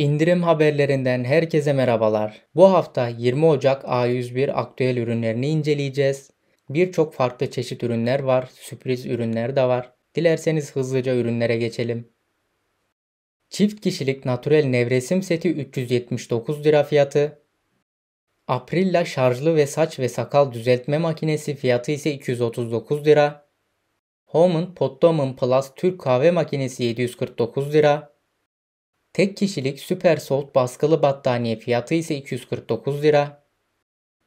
İndirim haberlerinden herkese merhabalar. Bu hafta 20 Ocak A101 aktüel ürünlerini inceleyeceğiz. Birçok farklı çeşit ürünler var, sürpriz ürünler de var. Dilerseniz hızlıca ürünlere geçelim. Çift kişilik natürel nevresim seti 379 lira fiyatı. Aprilla şarjlı ve saç ve sakal düzeltme makinesi fiyatı ise 239 lira. Homan Pottoman Plus Türk kahve makinesi 749 lira. Tek kişilik Super Soft baskılı battaniye fiyatı ise 249 lira.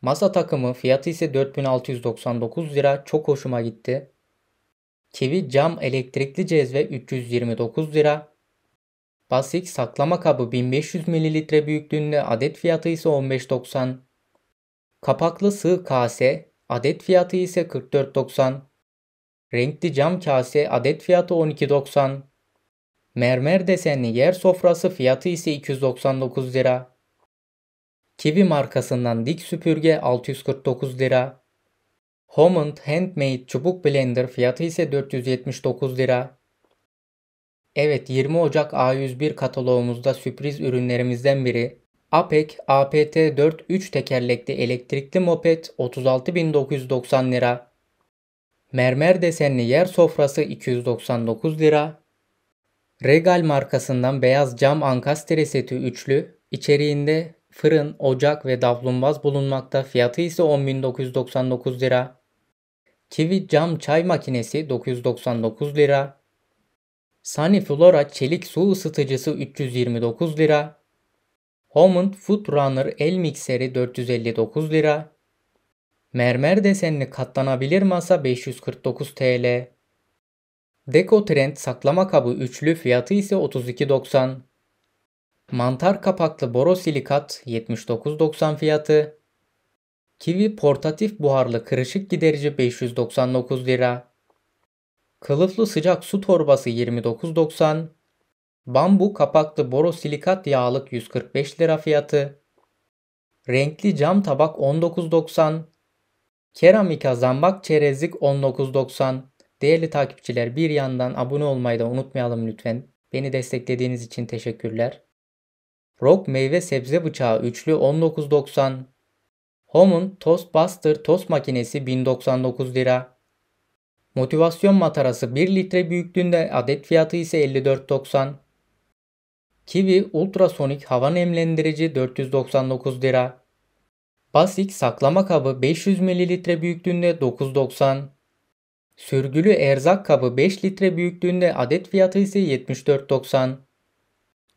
Masa takımı fiyatı ise 4699 lira çok hoşuma gitti. Kivi cam elektrikli cezve 329 lira. Basik saklama kabı 1500 ml büyüklüğünde adet fiyatı ise 15.90. Kapaklı sığ kase adet fiyatı ise 44.90. Renkli cam kase adet fiyatı 12.90. Mermer desenli yer sofrası fiyatı ise 299 lira. Kivi markasından dik süpürge 649 lira. Hammond Handmade çubuk blender fiyatı ise 479 lira. Evet 20 Ocak A101 kataloğumuzda sürpriz ürünlerimizden biri APEC APT4 3 tekerlekli elektrikli moped 36.990 lira. Mermer desenli yer sofrası 299 lira. Regal markasından beyaz cam ankastre seti üçlü, içeriğinde fırın, ocak ve davlumbaz bulunmakta, fiyatı ise 10.999 lira. Kiwi cam çay makinesi 999 lira. Sunnyflora çelik su ısıtıcısı 329 lira. Hammond Food Runner el mikseri 459 lira. Mermer desenli katlanabilir masa 549 TL. Deko Trend saklama kabı üçlü fiyatı ise 32.90. Mantar kapaklı borosilikat 79.90 fiyatı. Kivi portatif buharlı kırışık giderici 599 lira. Kılıflı sıcak su torbası 29.90. Bambu kapaklı borosilikat yağlık 145 lira fiyatı. Renkli cam tabak 19.90. Keramika zambak çerezlik 19.90. Değerli takipçiler bir yandan abone olmayı da unutmayalım lütfen. Beni desteklediğiniz için teşekkürler. Rock meyve sebze bıçağı üçlü 19.90. Home'un Toastbuster tost makinesi 1099 lira. Motivasyon matarası 1 litre büyüklüğünde adet fiyatı ise 54.90. Kiwi ultrasonik hava nemlendirici 499 lira. Basic saklama kabı 500 ml büyüklüğünde 9.90. Sürgülü erzak kabı 5 litre büyüklüğünde adet fiyatı ise 74.90.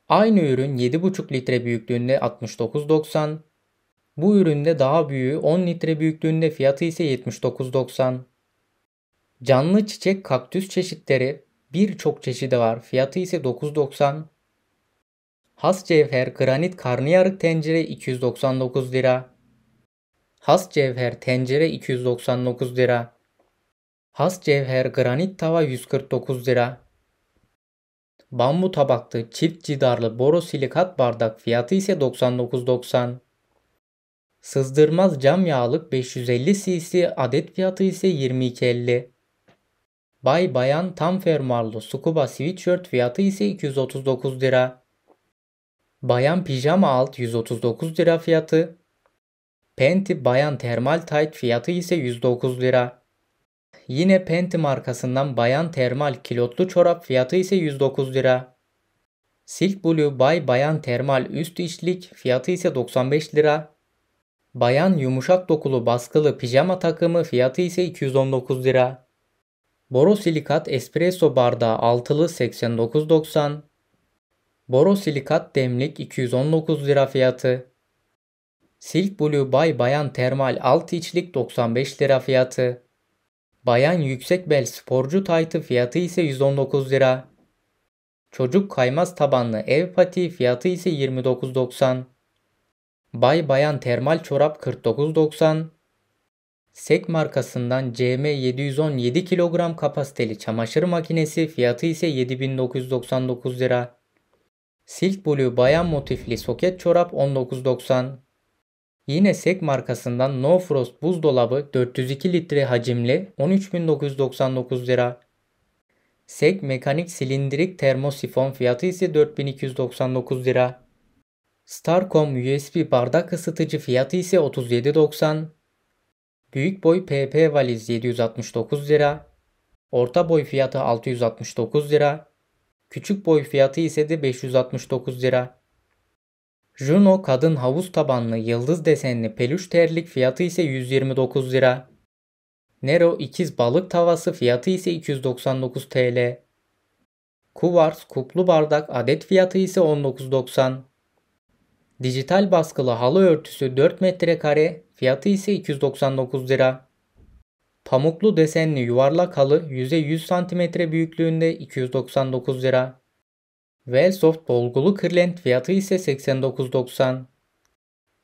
Aynı ürün 7,5 litre büyüklüğünde 69.90. Bu üründe daha büyüğü 10 litre büyüklüğünde fiyatı ise 79.90. Canlı çiçek kaktüs çeşitleri birçok çeşidi var. Fiyatı ise 9.90. Has cevher granit karnıyarık tencere 299 lira. Has cevher tencere 299 lira. Has cevher granit tava 149 lira. Bambu tabaklı çift cidarlı borosilikat bardak fiyatı ise 99.90. Sızdırmaz cam yağlık 550 cc adet fiyatı ise 22.50. Bay Bayan tam fermuarlı scuba sweatshirt fiyatı ise 239 lira. Bayan pijama alt 139 lira fiyatı. Penti bayan termal tight fiyatı ise 109 lira. Yine Penti markasından bayan termal kilotlu çorap fiyatı ise 109 lira. Silk Blue Bay Bayan Termal üst içlik fiyatı ise 95 lira. Bayan yumuşak dokulu baskılı pijama takımı fiyatı ise 219 lira. Borosilikat espresso bardağı altılı 89.90. Borosilikat demlik 219 lira fiyatı. Silk Blue Bay Bayan Termal alt içlik 95 lira fiyatı. Bayan yüksek bel sporcu taytı fiyatı ise 119 lira. Çocuk kaymaz tabanlı ev patiği fiyatı ise 29.90. Bay bayan termal çorap 49.90. Sek markasından CM 717 kilogram kapasiteli çamaşır makinesi fiyatı ise 7999 lira. Silk Blue bayan motifli soket çorap 19.90. Yine SEG markasından No Frost buzdolabı 402 litre hacimli 13.999 lira. SEG mekanik silindirik termosifon fiyatı ise 4299 lira. Starcom USB bardak ısıtıcı fiyatı ise 37.90. Büyük boy PP valiz 769 lira. Orta boy fiyatı 669 lira. Küçük boy fiyatı ise de 569 lira. Juno kadın havuz tabanlı yıldız desenli peluş terlik fiyatı ise 129 lira. Nero ikiz balık tavası fiyatı ise 299 TL. Kuvars kuplu bardak adet fiyatı ise 19.90. Dijital baskılı halı örtüsü 4 metrekare fiyatı ise 299 lira. Pamuklu desenli yuvarlak halı 100'e 100 cm büyüklüğünde 299 lira. Wellsoft dolgulu kırlent fiyatı ise 89.90.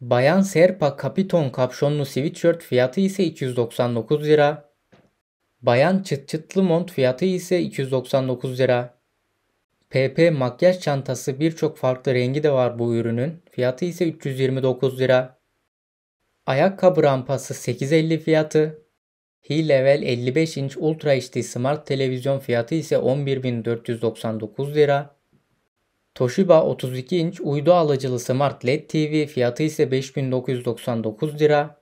Bayan Serpa Capiton kapşonlu sweatshirt fiyatı ise 299 lira. Bayan çıt çıtlı mont fiyatı ise 299 lira. PP makyaj çantası birçok farklı rengi de var bu ürünün. Fiyatı ise 329 lira. Ayakkabı rampası 850 fiyatı. H-Level 55 inç Ultra HD Smart televizyon fiyatı ise 11.499 lira. Toshiba 32 inç uydu alıcılı Smart LED TV fiyatı ise 5999 lira.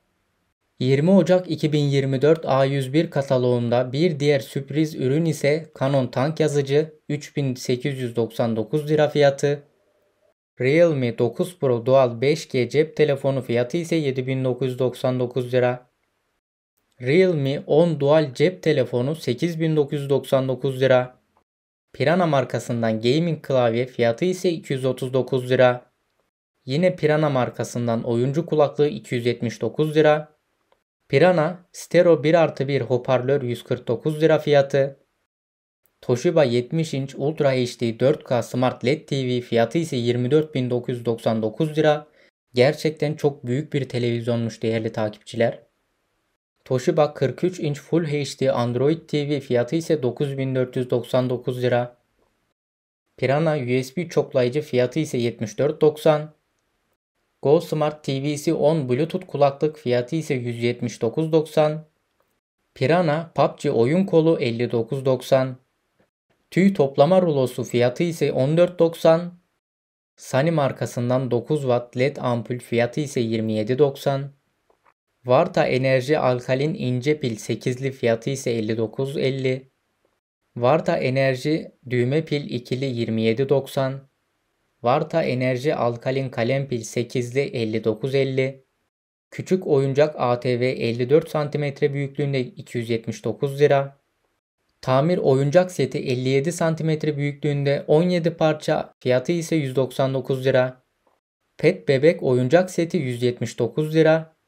20 Ocak 2024 A101 kataloğunda bir diğer sürpriz ürün ise Canon tank yazıcı 3899 lira fiyatı. Realme 9 Pro Dual 5G cep telefonu fiyatı ise 7999 lira. Realme 10 Dual cep telefonu 8999 lira. Pirana markasından gaming klavye fiyatı ise 239 lira. Yine Pirana markasından oyuncu kulaklığı 279 lira. Pirana Stereo 1 artı 1 hoparlör 149 lira fiyatı. Toshiba 70 inç Ultra HD 4K Smart LED TV fiyatı ise 24.999 lira. Gerçekten çok büyük bir televizyonmuş değerli takipçiler. Toshiba 43 inç Full HD Android TV fiyatı ise 9499 lira. Pirana USB çoklayıcı fiyatı ise 74.90. Go Smart TV'si 10 Bluetooth kulaklık fiyatı ise 179.90. Pirana PUBG oyun kolu 59.90. Tüy toplama rulosu fiyatı ise 14.90. Sunny markasından 9 Watt LED ampul fiyatı ise 27.90. Varta Enerji Alkalin ince pil 8'li fiyatı ise 59.50. Varta Enerji düğme pil ikili 27.90. Varta Enerji Alkalin kalem pil 8'li 59.50. Küçük oyuncak ATV 54 cm büyüklüğünde 279 lira. Tamir oyuncak seti 57 cm büyüklüğünde 17 parça fiyatı ise 199 lira. Pet bebek oyuncak seti 179 lira.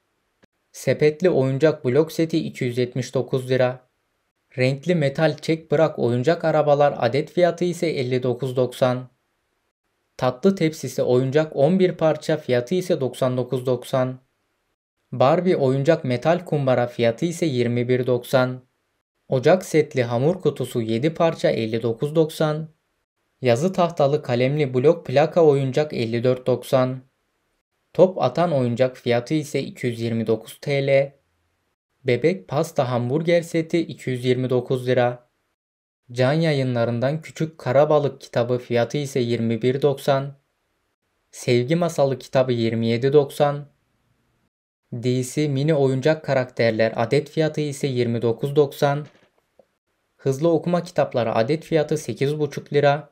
Sepetli oyuncak blok seti 279 lira. Renkli metal çek bırak oyuncak arabalar adet fiyatı ise 59.90. Tatlı tepsisi oyuncak 11 parça fiyatı ise 99.90. Barbie oyuncak metal kumbara fiyatı ise 21.90. Ocak setli hamur kutusu 7 parça 59.90. Yazı tahtalı kalemli blok plaka oyuncak 54.90. Top atan oyuncak fiyatı ise 229 TL. Bebek pasta hamburger seti 229 lira. Can yayınlarından Küçük Karabalık kitabı fiyatı ise 21.90. Sevgi Masalı kitabı 27.90. DC mini oyuncak karakterler adet fiyatı ise 29.90. Hızlı okuma kitapları adet fiyatı 8.5 lira.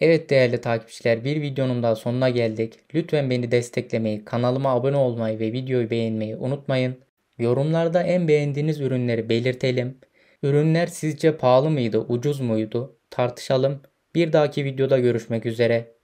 Evet değerli takipçiler bir videonun daha sonuna geldik. Lütfen beni desteklemeyi, kanalıma abone olmayı ve videoyu beğenmeyi unutmayın. Yorumlarda en beğendiğiniz ürünleri belirtelim. Ürünler sizce pahalı mıydı, ucuz muydu? Tartışalım. Bir dahaki videoda görüşmek üzere.